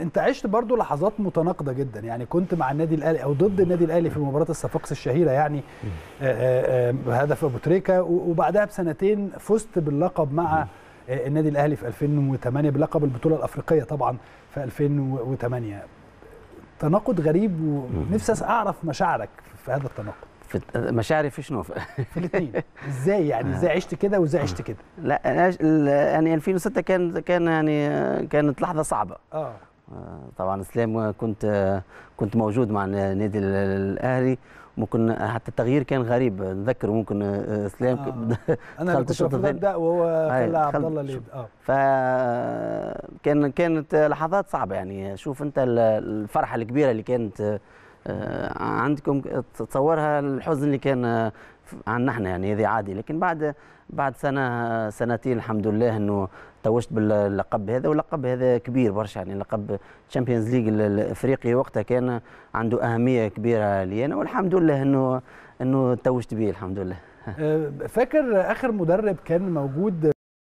انت عشت برضو لحظات متناقضه جدا يعني كنت مع النادي الاهلي او ضد النادي الاهلي في مباراه الصفاقس الشهيره يعني بهدف آه، آه، آه، ابو تريكه وبعدها بسنتين فزت باللقب مع النادي الاهلي في 2008 بلقب البطوله الافريقيه طبعا في 2008 تناقض غريب ونفسي اعرف مشاعرك في هذا التناقض في مشاعري في شنو؟ في الاثنين ازاي يعني آه. ازاي عشت كده وازاي عشت كده لا يعني 2006 كان كان يعني كانت لحظه صعبه اه, آه، طبعا اسلام كنت كنت موجود مع النادي الاهلي ممكن حتى التغيير كان غريب نذكر ممكن آه، اسلام آه. انا كنت كنت ابدا وهو خلى عبد الله اللي اه كان كانت لحظات صعبه يعني شوف انت الفرحه الكبيره اللي كانت آه، عندكم تصورها الحزن اللي كان آه، عن احنا يعني هذه عادي لكن بعد بعد سنه سنتين الحمد لله انه توجت باللقب هذا واللقب هذا كبير برشا يعني لقب تشامبيونز ليج الافريقي وقتها كان عنده اهميه كبيره لي انا والحمد لله انه انه توجت به الحمد لله آه، فاكر اخر مدرب كان موجود